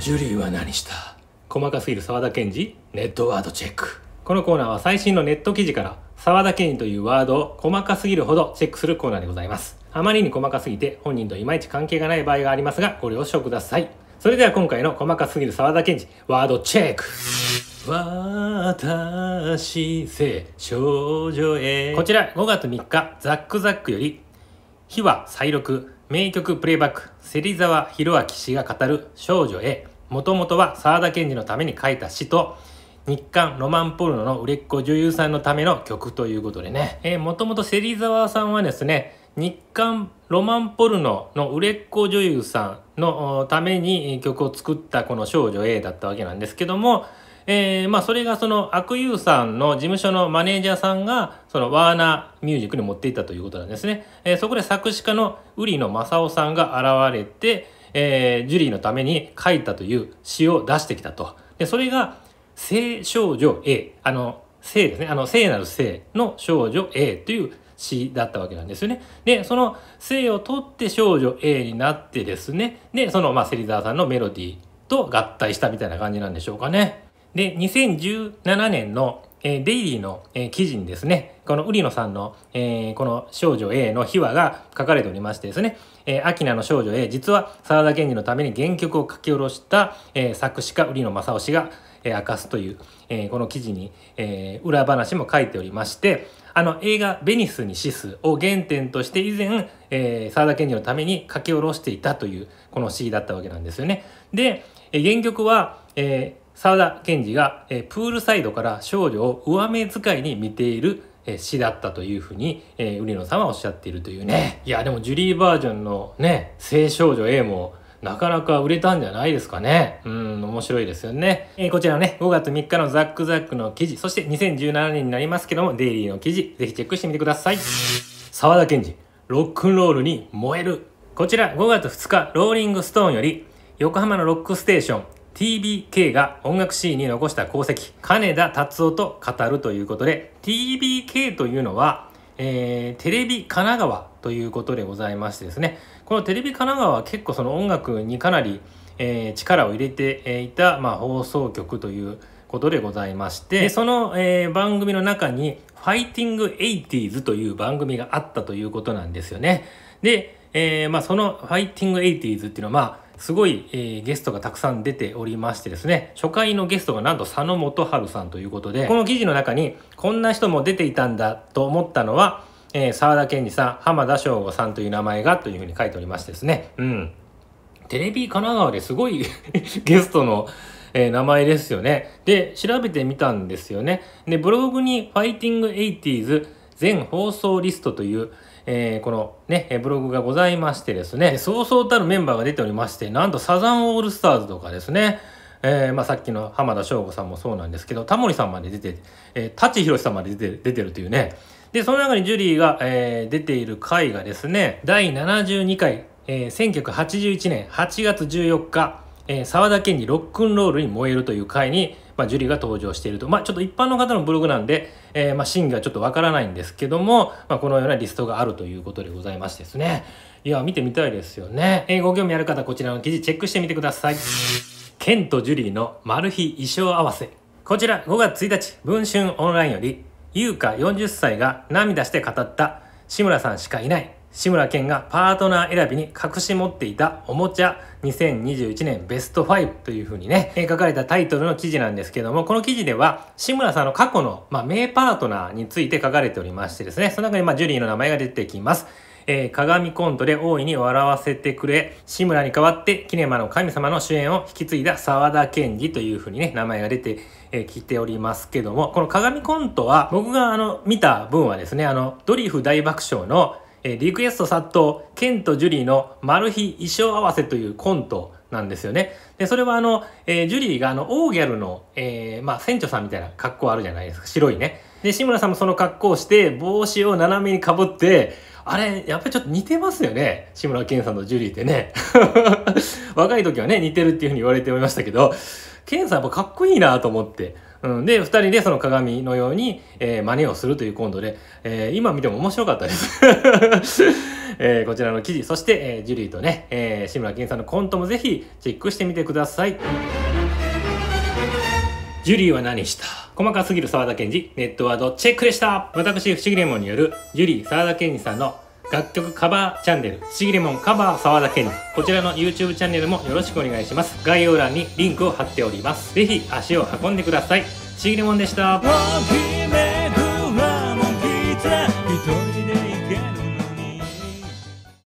ジュリーは何した細かすぎる沢田研二ネットワードチェックこのコーナーは最新のネット記事から沢田研二というワードを細かすぎるほどチェックするコーナーでございますあまりに細かすぎて本人といまいち関係がない場合がありますがご了承くださいそれでは今回の細かすぎる沢田研二ワードチェック私性少女へこちら5月3日ザックザックより「日は再録名曲プレイバック芹沢宏明氏が語る少女へ」もともとは沢田研二のために書いた詩と日刊ロマンポルノの売れっ子女優さんのための曲ということでね、もともと芹沢さんはですね日刊ロマンポルノの売れっ子女優さんのために曲を作ったこの少女 A だったわけなんですけども、えー、まあそれがその悪友さんの事務所のマネージャーさんがそのワーナーミュージックに持っていったということなんですね。えー、そこで作詞家の瓜野正夫さんが現れて、えー、ジュリーのために書いたという詩を出してきたと。でそれが「聖少女 A」あの聖ですねあの聖なる聖の少女 A という詩だったわけなんですよね。で、その聖を取って少女 A になってですね、で、その、まあ、芹沢さんのメロディーと合体したみたいな感じなんでしょうかね。で、2017年のえー、デイリーの、えー、記事にですね、このウリノさんの、えー、この少女 A の秘話が書かれておりましてですね、えー、アキナの少女 A、実は沢田賢治のために原曲を書き下ろした、えー、作詞家ウリノ正雄氏が、えー、明かすという、えー、この記事に、えー、裏話も書いておりまして、あの映画「ベニスに死す」を原点として以前、えー、沢田賢治のために書き下ろしていたというこの詩だったわけなんですよね。で、えー、原曲は、えー、沢田賢治が、えプールサイドから少女を上目遣いに見ている、え詩だったというふうに、えー、売野さんはおっしゃっているというね。いや、でもジュリーバージョンのね、青少女 A もなかなか売れたんじゃないですかね。うん、面白いですよね。えー、こちらのね、5月3日のザックザックの記事、そして2017年になりますけども、デイリーの記事、ぜひチェックしてみてください。沢田賢治、ロックンロールに燃える。こちら5月2日、ローリングストーンより、横浜のロックステーション、TBK が音楽シーンに残した功績金田達夫と語るということで TBK というのは、えー、テレビ神奈川ということでございましてですねこのテレビ神奈川は結構その音楽にかなり、えー、力を入れていた、まあ、放送局ということでございましてその、えー、番組の中に「ファイティング・エイティーズ」という番組があったということなんですよね。で、えまあ、その「ファイティング・エイティーズ」っていうのはまあすごい、えー、ゲストがたくさん出ておりましてですね、初回のゲストがなんと佐野元春さんということで、この記事の中に、こんな人も出ていたんだと思ったのは、えー、沢田健二さん、浜田省吾さんという名前がというふうに書いておりましてですね、うん。テレビ神奈川ですごい ゲストの、えー、名前ですよね。で、調べてみたんですよね。で、ブログにファイティングエイティーズ全放送リストという、えー、このね、ブログがございましてですね、そうそうたるメンバーが出ておりまして、なんとサザンオールスターズとかですね、えー、まあ、さっきの浜田省吾さんもそうなんですけど、タモリさんまで出て、えー、舘ひろしさんまで出て出てるというね、で、その中にジュリーが、えー、出ている回がですね、第72回、えー、1981年8月14日、えー、沢田研にロックンロールに燃えるという回に、まあ、ーが登場していると。まあ、ちょっと一般の方のブログなんで、えー、まあ、真偽はちょっとわからないんですけども、まあ、このようなリストがあるということでございましてですね。いや、見てみたいですよね。えご興味ある方、こちらの記事チェックしてみてください。ケンとジュリーのマル秘衣装合わせ。こちら、5月1日、文春オンラインより、優香40歳が涙して語った志村さんしかいない志村けんがパートナー選びに隠し持っていたおもちゃ2021年ベスト5というふうにね、書かれたタイトルの記事なんですけども、この記事では、志村さんの過去の、まあ、名パートナーについて書かれておりましてですね、その中に、まあ、ジュリーの名前が出てきます。えー、鏡コントで大いに笑わせてくれ、志村に代わってキネマの神様の主演を引き継いだ沢田研二というふうにね、名前が出てえー、来ておりますけども、この鏡コントは、僕があの、見た分はですね、あの、ドリフ大爆笑のえリクエスト殺到、ケンとジュリーのマル秘衣装合わせというコントなんですよね。で、それはあの、えー、ジュリーがあの、オーギャルの、えー、まあ、船長さんみたいな格好あるじゃないですか。白いね。で、志村さんもその格好をして、帽子を斜めにかぶって、あれ、やっぱりちょっと似てますよね。志村けんさんとジュリーってね。若い時はね、似てるっていうふうに言われておりましたけど、けんさんやっぱかっこいいなと思って。うん、で2人でその鏡のように、えー、真似をするというコントで、えー、今見ても面白かったです えー、こちらの記事そして、えー、ジュリーとね、えー、志村けんさんのコントもぜひチェックしてみてくださいジュリーは何した細かすぎる沢田研二ネットワードチェックでした私不思議レモンによるジュリー沢田研二さんの「楽曲カバーチャンネル、ちぎれもんカバー沢田健二。こちらの YouTube チャンネルもよろしくお願いします。概要欄にリンクを貼っております。ぜひ足を運んでください。ちぎれもんでした。